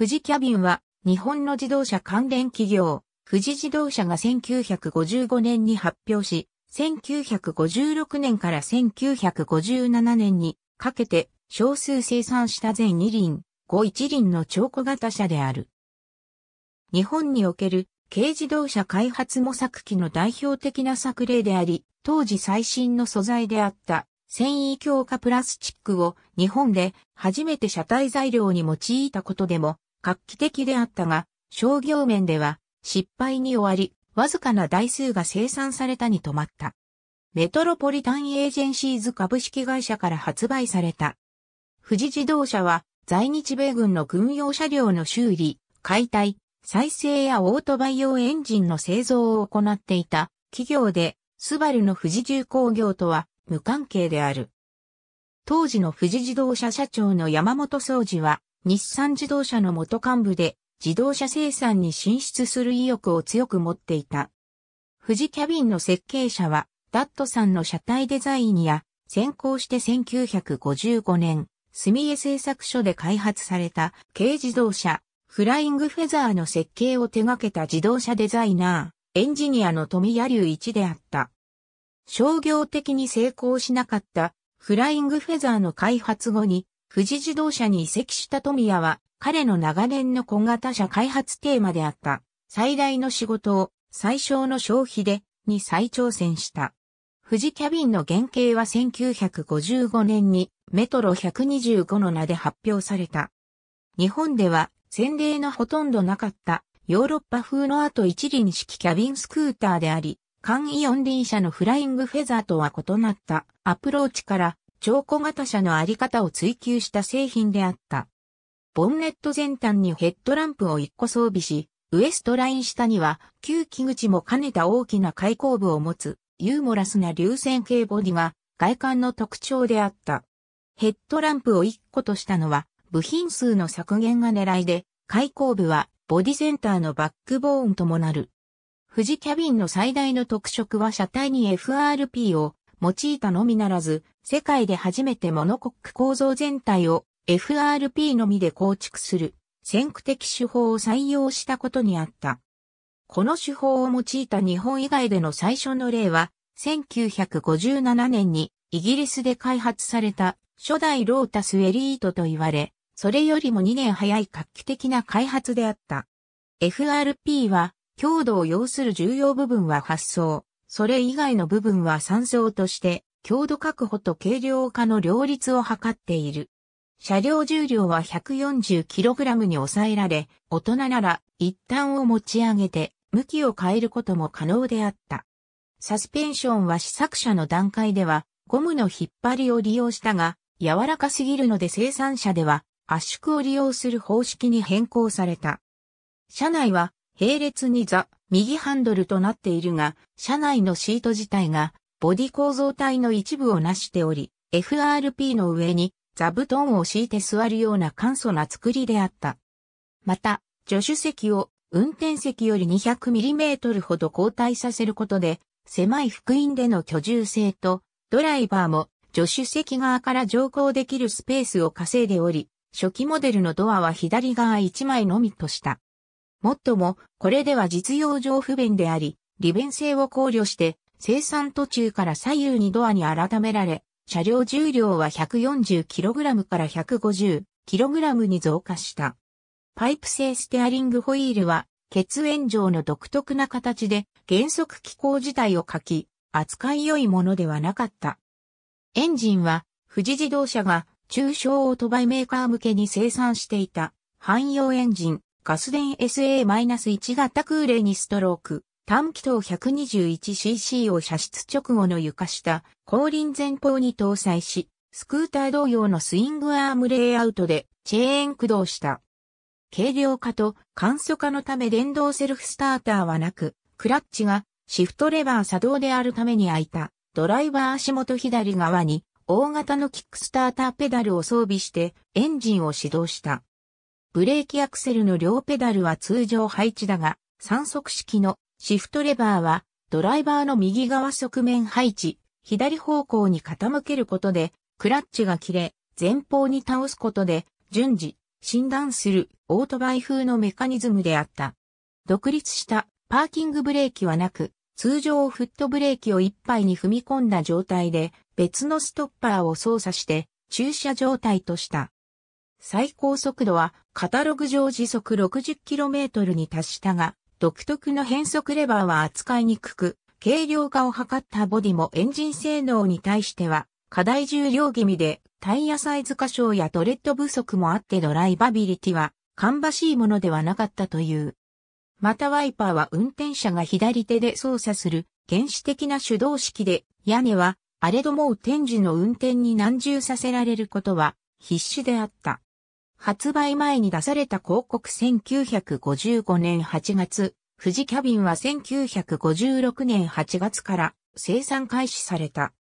富士キャビンは日本の自動車関連企業、富士自動車が1955年に発表し、1956年から1957年にかけて少数生産した全2輪、5一輪の超小型車である。日本における軽自動車開発模索機の代表的な作例であり、当時最新の素材であった繊維強化プラスチックを日本で初めて車体材料に用いたことでも画期的であったが、商業面では失敗に終わり、わずかな台数が生産されたに止まった。メトロポリタンエージェンシーズ株式会社から発売された。富士自動車は在日米軍の軍用車両の修理、解体、再生やオートバイ用エンジンの製造を行っていた企業で、スバルの富士重工業とは無関係である。当時の富士自動車社長の山本総司は、日産自動車の元幹部で自動車生産に進出する意欲を強く持っていた。富士キャビンの設計者は、ダットさんの車体デザインや、先行して1955年、住江製作所で開発された軽自動車、フライングフェザーの設計を手掛けた自動車デザイナー、エンジニアの富谷隆一であった。商業的に成功しなかったフライングフェザーの開発後に富士自動車に移籍した富谷は、彼の長年の小型車開発テーマであった、最大の仕事を最小の消費でに再挑戦した。富士キャビンの原型は1955年にメトロ125の名で発表された。日本では先例のほとんどなかったヨーロッパ風の後一輪式キャビンスクーターであり、簡易四輪車のフライングフェザーとは異なったアプローチから超小型車のあり方を追求した製品であった。ボンネット全端にヘッドランプを1個装備し、ウエストライン下には旧木口も兼ねた大きな開口部を持つユーモラスな流線形ボディは外観の特徴であった。ヘッドランプを1個としたのは部品数の削減が狙いで、開口部はボディセンターのバックボーンともなる。富士キャビンの最大の特色は車体に FRP を用いたのみならず、世界で初めてモノコック構造全体を FRP のみで構築する先駆的手法を採用したことにあった。この手法を用いた日本以外での最初の例は、1957年にイギリスで開発された初代ロータスエリートと言われ、それよりも2年早い画期的な開発であった。FRP は、強度を要する重要部分は発想、それ以外の部分は酸素として強度確保と軽量化の両立を図っている。車両重量は 140kg に抑えられ、大人なら一端を持ち上げて向きを変えることも可能であった。サスペンションは試作車の段階ではゴムの引っ張りを利用したが、柔らかすぎるので生産者では圧縮を利用する方式に変更された。車内は並列にザ、右ハンドルとなっているが、車内のシート自体がボディ構造体の一部をなしており、FRP の上に座布団を敷いて座るような簡素な作りであった。また、助手席を運転席より 200mm ほど後退させることで、狭い福音での居住性と、ドライバーも助手席側から乗降できるスペースを稼いでおり、初期モデルのドアは左側1枚のみとした。もっとも、これでは実用上不便であり、利便性を考慮して、生産途中から左右にドアに改められ、車両重量は 140kg から 150kg に増加した。パイプ製ステアリングホイールは、血縁状の独特な形で減速機構自体を書き、扱い良いものではなかった。エンジンは、富士自動車が中小オートバイメーカー向けに生産していた、汎用エンジン、ガス電 SA-1 型空冷にストローク、短気筒 121cc を射出直後の床下、後輪前方に搭載し、スクーター同様のスイングアームレイアウトでチェーン駆動した。軽量化と簡素化のため電動セルフスターターはなく、クラッチがシフトレバー作動であるために開いたドライバー足元左側に大型のキックスターターペダルを装備してエンジンを始動した。ブレーキアクセルの両ペダルは通常配置だが、3速式のシフトレバーはドライバーの右側側面配置、左方向に傾けることで、クラッチが切れ、前方に倒すことで、順次、診断するオートバイ風のメカニズムであった。独立したパーキングブレーキはなく、通常フットブレーキを一杯に踏み込んだ状態で、別のストッパーを操作して、駐車状態とした。最高速度は、カタログ上時速 60km に達したが、独特の変速レバーは扱いにくく、軽量化を図ったボディもエンジン性能に対しては、課題重量気味で、タイヤサイズ過小やトレッド不足もあってドライバビリティは、芳しいものではなかったという。またワイパーは運転者が左手で操作する原始的な手動式で、屋根は、あれどもう天時の運転に難重させられることは必死であった。発売前に出された広告1955年8月、富士キャビンは1956年8月から生産開始された。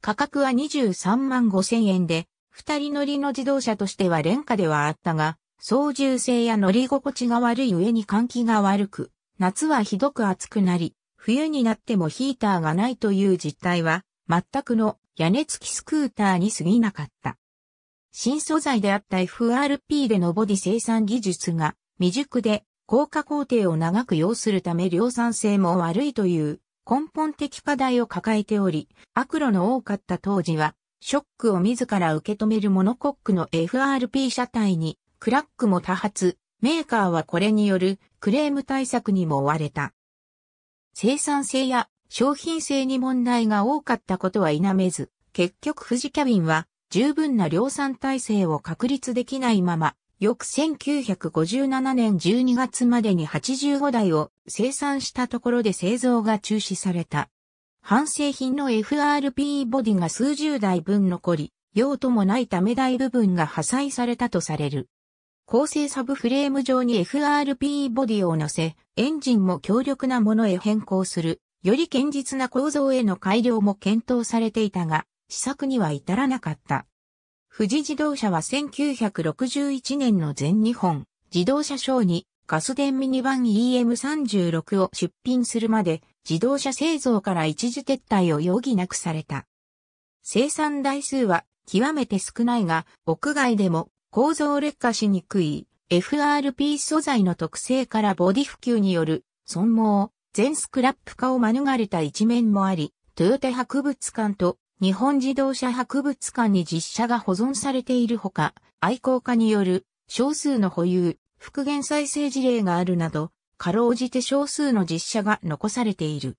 価格は23万5千円で、二人乗りの自動車としては廉価ではあったが、操縦性や乗り心地が悪い上に換気が悪く、夏はひどく暑くなり、冬になってもヒーターがないという実態は、全くの屋根付きスクーターに過ぎなかった。新素材であった FRP でのボディ生産技術が未熟で効果工程を長く要するため量産性も悪いという根本的課題を抱えており、悪路の多かった当時は、ショックを自ら受け止めるモノコックの FRP 車体にクラックも多発、メーカーはこれによるクレーム対策にも追われた。生産性や商品性に問題が多かったことは否めず、結局富士キャビンは十分な量産体制を確立できないまま、翌1957年12月までに85台を生産したところで製造が中止された。反製品の FRP ボディが数十台分残り、用途もないため台部分が破砕されたとされる。構成サブフレーム上に FRP ボディを乗せ、エンジンも強力なものへ変更する、より堅実な構造への改良も検討されていたが、試作には至らなかった。富士自動車は1961年の全日本自動車賞にガス電ミニバン EM36 を出品するまで自動車製造から一時撤退を余儀なくされた。生産台数は極めて少ないが屋外でも構造劣化しにくい FRP 素材の特性からボディ普及による損耗、全スクラップ化を免れた一面もあり、トヨタ博物館と日本自動車博物館に実写が保存されているほか、愛好家による少数の保有、復元再生事例があるなど、かろうじて少数の実写が残されている。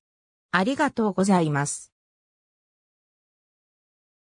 ありがとうございます。